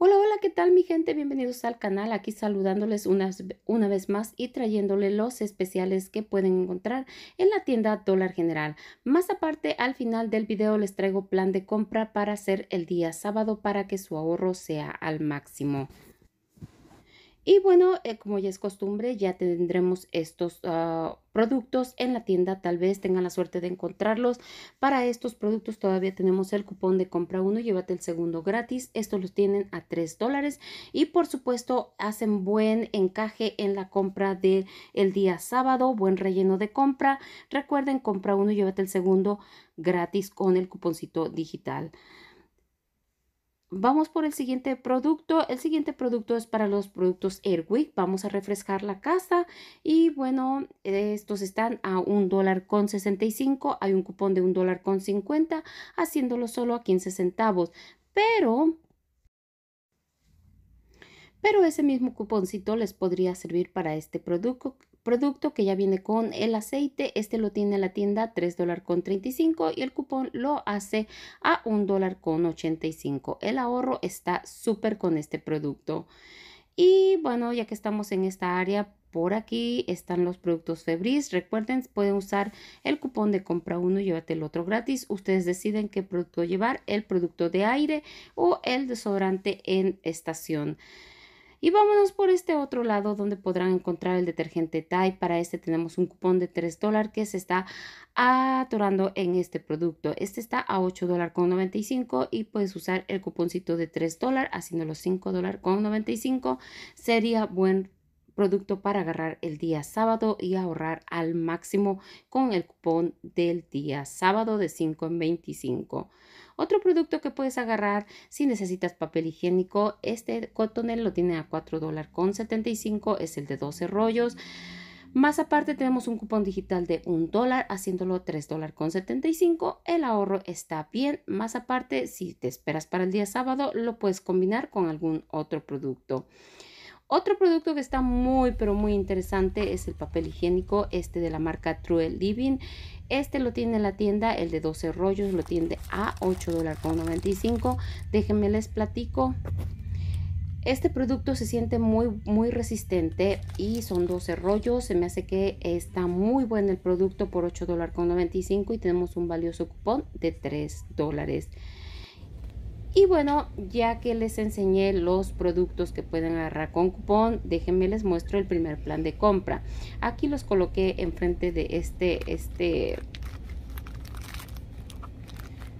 Hola, hola, ¿qué tal mi gente? Bienvenidos al canal, aquí saludándoles una, una vez más y trayéndoles los especiales que pueden encontrar en la tienda Dólar General. Más aparte, al final del video les traigo plan de compra para hacer el día sábado para que su ahorro sea al máximo. Y bueno, eh, como ya es costumbre, ya tendremos estos ah, productos en la tienda. Tal vez tengan la suerte de encontrarlos. Para estos productos todavía tenemos el cupón de compra uno, llévate el segundo gratis. Estos los tienen a 3 dólares. Y por supuesto, hacen buen encaje en la compra del día sábado. Buen relleno de compra. Recuerden, compra uno, llévate el segundo gratis con el cuponcito digital. Vamos por el siguiente producto. El siguiente producto es para los productos Airwick. Vamos a refrescar la casa. Y bueno, estos están a un dólar con 65. Hay un cupón de un dólar con 50, haciéndolo solo a 15 centavos. Pero pero ese mismo cuponcito les podría servir para este producto, producto que ya viene con el aceite. Este lo tiene la tienda $3.35 y el cupón lo hace a $1.85. El ahorro está súper con este producto. Y bueno, ya que estamos en esta área, por aquí están los productos Febris. Recuerden, pueden usar el cupón de compra uno y llévate el otro gratis. Ustedes deciden qué producto llevar, el producto de aire o el desodorante en estación. Y vámonos por este otro lado donde podrán encontrar el detergente Tide. Para este tenemos un cupón de 3 que se está atorando en este producto. Este está a 8 con 95 y puedes usar el cuponcito de 3 haciéndolo 5 con 95. Sería buen producto para agarrar el día sábado y ahorrar al máximo con el cupón del día sábado de 5 en 25. Otro producto que puedes agarrar si necesitas papel higiénico, este cotonel lo tiene a $4.75, dólares con es el de 12 rollos. Más aparte tenemos un cupón digital de $1, dólar, haciéndolo $3.75, dólares con El ahorro está bien. Más aparte, si te esperas para el día sábado, lo puedes combinar con algún otro producto. Otro producto que está muy pero muy interesante es el papel higiénico, este de la marca True Living. Este lo tiene en la tienda, el de 12 rollos lo tiene a $8.95. Déjenme les platico. Este producto se siente muy, muy resistente y son 12 rollos. Se me hace que está muy bueno el producto por $8.95 y tenemos un valioso cupón de 3 dólares. Y bueno, ya que les enseñé los productos que pueden agarrar con cupón, déjenme les muestro el primer plan de compra. Aquí los coloqué enfrente de este, este,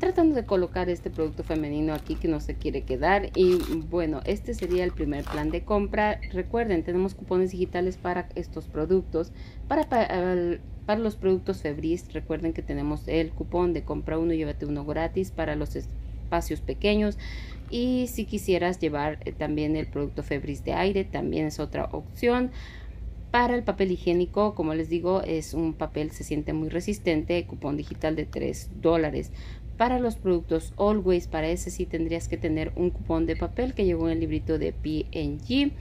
tratando de colocar este producto femenino aquí que no se quiere quedar y bueno este sería el primer plan de compra recuerden tenemos cupones digitales para estos productos para, para, los productos febris recuerden que tenemos el cupón de compra uno llévate uno gratis para los espacios pequeños. Y si quisieras llevar eh, también el producto Febris de aire, también es otra opción. Para el papel higiénico, como les digo, es un papel, se siente muy resistente, cupón digital de 3 dólares. Para los productos Always, para ese sí tendrías que tener un cupón de papel que llegó en el librito de png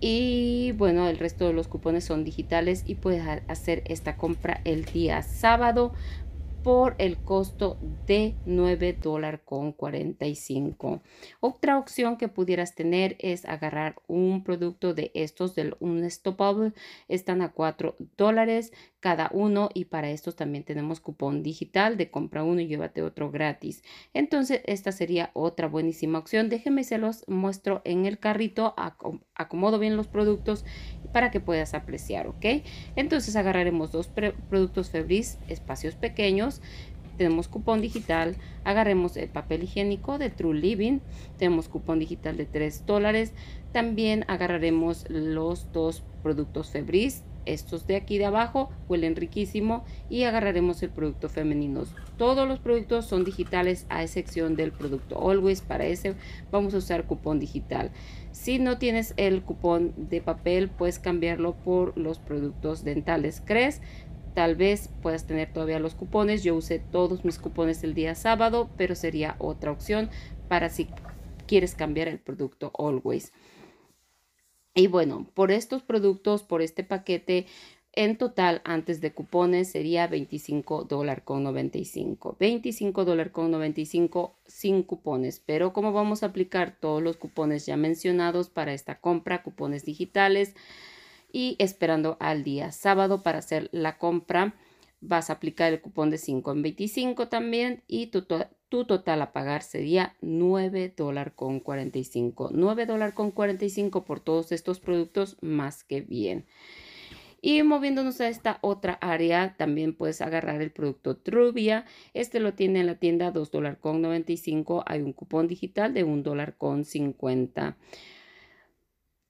Y bueno, el resto de los cupones son digitales y puedes hacer esta compra el día sábado por el costo de 9 dólares con 45. Otra opción que pudieras tener es agarrar un producto de estos, del un están a 4 dólares cada uno y para estos también tenemos cupón digital de compra uno y llévate otro gratis. Entonces esta sería otra buenísima opción. Déjenme se los muestro en el carrito, acomodo bien los productos para que puedas apreciar, ¿ok? Entonces agarraremos dos productos Febris, espacios pequeños, tenemos cupón digital, agarremos el papel higiénico de True Living, tenemos cupón digital de 3 dólares, también agarraremos los dos productos Febris, estos de aquí de abajo huelen riquísimo y agarraremos el producto femenino. Todos los productos son digitales a excepción del producto Always. Para ese vamos a usar cupón digital. Si no tienes el cupón de papel, puedes cambiarlo por los productos dentales. ¿Crees? tal vez puedas tener todavía los cupones. Yo usé todos mis cupones el día sábado, pero sería otra opción para si quieres cambiar el producto Always. Y bueno, por estos productos, por este paquete, en total antes de cupones sería $25.95, $25.95 sin cupones. Pero como vamos a aplicar todos los cupones ya mencionados para esta compra, cupones digitales y esperando al día sábado para hacer la compra, vas a aplicar el cupón de 5 en 25 también y tu, tu total a pagar sería $9.45, $9.45 por todos estos productos, más que bien. Y moviéndonos a esta otra área, también puedes agarrar el producto Truvia. Este lo tiene en la tienda 2 con Hay un cupón digital de $1.50. con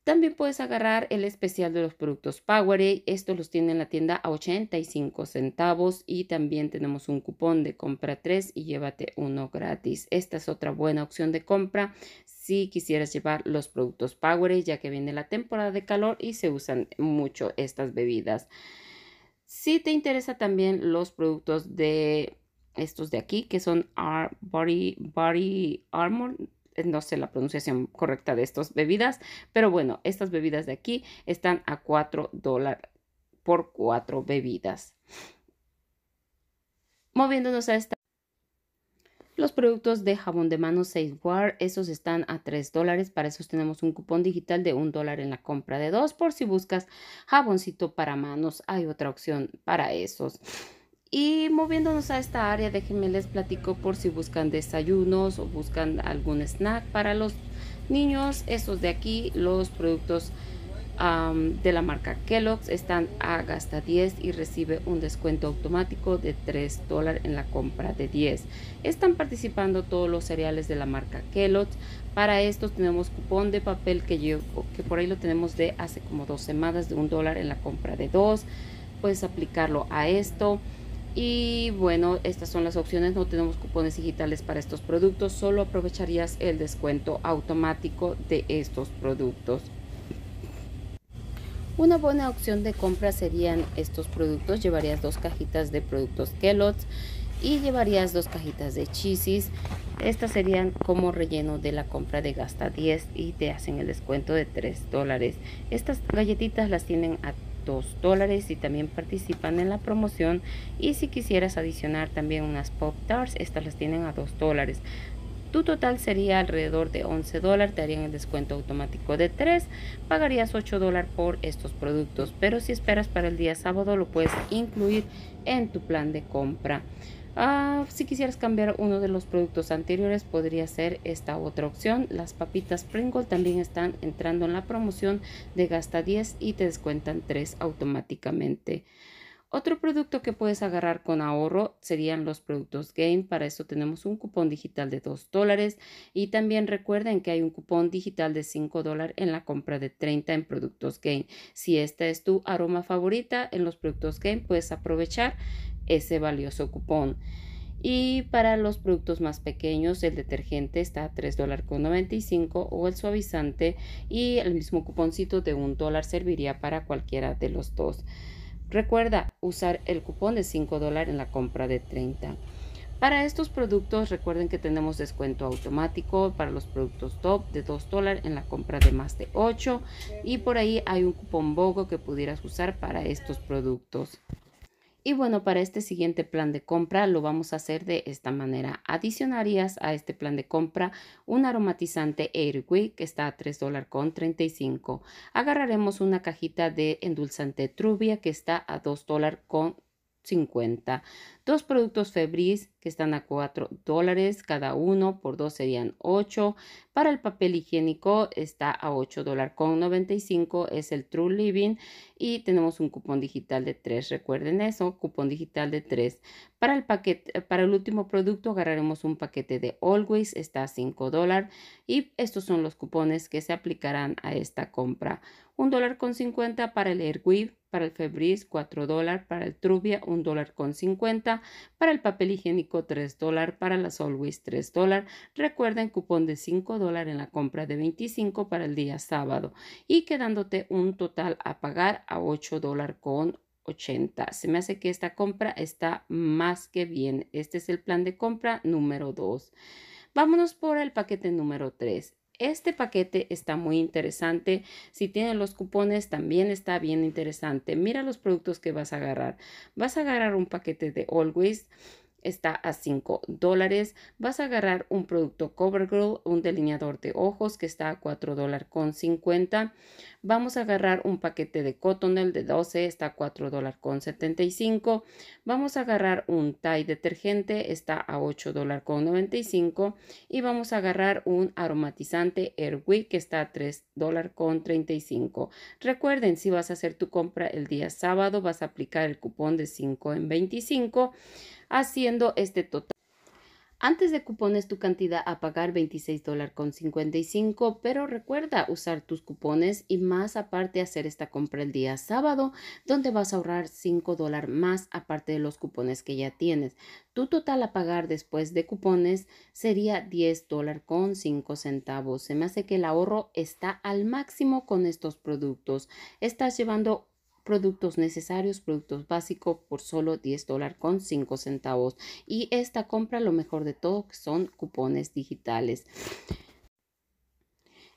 también puedes agarrar el especial de los productos Powerade. Estos los tiene en la tienda a 85 centavos y también tenemos un cupón de compra 3 y llévate uno gratis. Esta es otra buena opción de compra si quisieras llevar los productos Powerade ya que viene la temporada de calor y se usan mucho estas bebidas. Si te interesa también los productos de estos de aquí que son Body Armor no sé la pronunciación correcta de estas bebidas, pero bueno, estas bebidas de aquí están a 4 dólares por 4 bebidas. Moviéndonos a esta los productos de jabón de manos manos war esos están a 3 dólares. Para esos tenemos un cupón digital de 1 dólar en la compra de dos por si buscas jaboncito para manos. Hay otra opción para esos. Y moviéndonos a esta área, déjenme les platico por si buscan desayunos o buscan algún snack para los niños. Estos de aquí, los productos de la marca Kellogg's están a gasta 10 y recibe un descuento automático de 3 dólares en la compra de 10. Están participando todos los cereales de la marca Kellogg's. Para estos tenemos cupón de papel que, que por ahí lo tenemos de hace como dos semanas de un dólar en la compra de 2. Puedes aplicarlo a esto. Y bueno, estas son las opciones, no tenemos cupones digitales para estos productos, solo aprovecharías el descuento automático de estos productos. Una buena opción de compra serían estos productos. Llevarías dos cajitas de productos Kellogg's y llevarías dos cajitas de Chisis. Estas serían como relleno de la compra de gasta 10 y te hacen el descuento de 3 dólares. Estas galletitas las tienen a 2 dólares y también participan en la promoción y si quisieras adicionar también unas Pop Tarts, estas las tienen a 2 dólares. Tu total sería alrededor de 11 dólares, te harían el descuento automático de 3, pagarías 8 dólares por estos productos, pero si esperas para el día sábado lo puedes incluir en tu plan de compra. Ah, si quisieras cambiar uno de los productos anteriores, podría ser esta otra opción. Las papitas Pringle también están entrando en la promoción de gasta 10 y te descuentan 3 automáticamente. Otro producto que puedes agarrar con ahorro serían los productos Game. Para eso tenemos un cupón digital de 2 dólares y también recuerden que hay un cupón digital de 5 dólares en la compra de 30 en productos Game. Si esta es tu aroma favorita en los productos Game, puedes aprovechar ese valioso cupón. Y para los productos más pequeños, el detergente está a $3.95 o el suavizante y el mismo cuponcito de un dólar serviría para cualquiera de los dos. Recuerda usar el cupón de $5 en la compra de 30. Para estos productos recuerden que tenemos descuento automático para los productos top de 2 dólares en la compra de más de 8 y por ahí hay un cupón BOGO que pudieras usar para estos productos. Y bueno, para este siguiente plan de compra lo vamos a hacer de esta manera. Adicionarías a este plan de compra un aromatizante Airwick que está a $3.35, Agarraremos una cajita de endulzante Truvia que está a $2.50. Dos productos Febris que están a 4 dólares cada uno, por dos serían 8. Para el papel higiénico está a 8 dólares con 95, es el True Living y tenemos un cupón digital de 3, recuerden eso, cupón digital de 3. Para el, paquete, eh, para el último producto agarraremos un paquete de Always, está a 5 dólares y estos son los cupones que se aplicarán a esta compra. 1 dólar con 50 para el Airwave, para el Febris 4 dólares, para el Truvia 1 dólar con 50 para el papel higiénico $3, para las Always $3. Recuerden cupón de $5 en la compra de 25 para el día sábado y quedándote un total a pagar a $8 con 80. Se me hace que esta compra está más que bien. Este es el plan de compra número 2. Vámonos por el paquete número 3. Este paquete está muy interesante. Si tienen los cupones, también está bien interesante. Mira los productos que vas a agarrar. Vas a agarrar un paquete de Always está a 5 dólares. Vas a agarrar un producto CoverGirl, un delineador de ojos que está a 4 dólares con 50. Vamos a agarrar un paquete de cotonel de 12, está a 4 dólares con 75. Vamos a agarrar un tie detergente, está a 8 dólares con 95. Y vamos a agarrar un aromatizante Airwick que está a 3 dólares con 35. Recuerden, si vas a hacer tu compra el día sábado, vas a aplicar el cupón de 5 en 25 haciendo este total. Antes de cupones tu cantidad a pagar $26.55 pero recuerda usar tus cupones y más aparte hacer esta compra el día sábado, donde vas a ahorrar 5 más aparte de los cupones que ya tienes. Tu total a pagar después de cupones sería $10.05 Se me hace que el ahorro está al máximo con estos productos. Estás llevando productos necesarios, productos básicos por solo 10 dólares con 5 centavos. Y esta compra, lo mejor de todo, que son cupones digitales.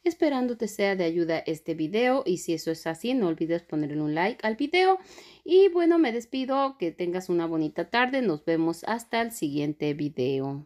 Esperando te sea de ayuda este video y si eso es así no olvides ponerle un like al video y bueno me despido que tengas una bonita tarde nos vemos hasta el siguiente video.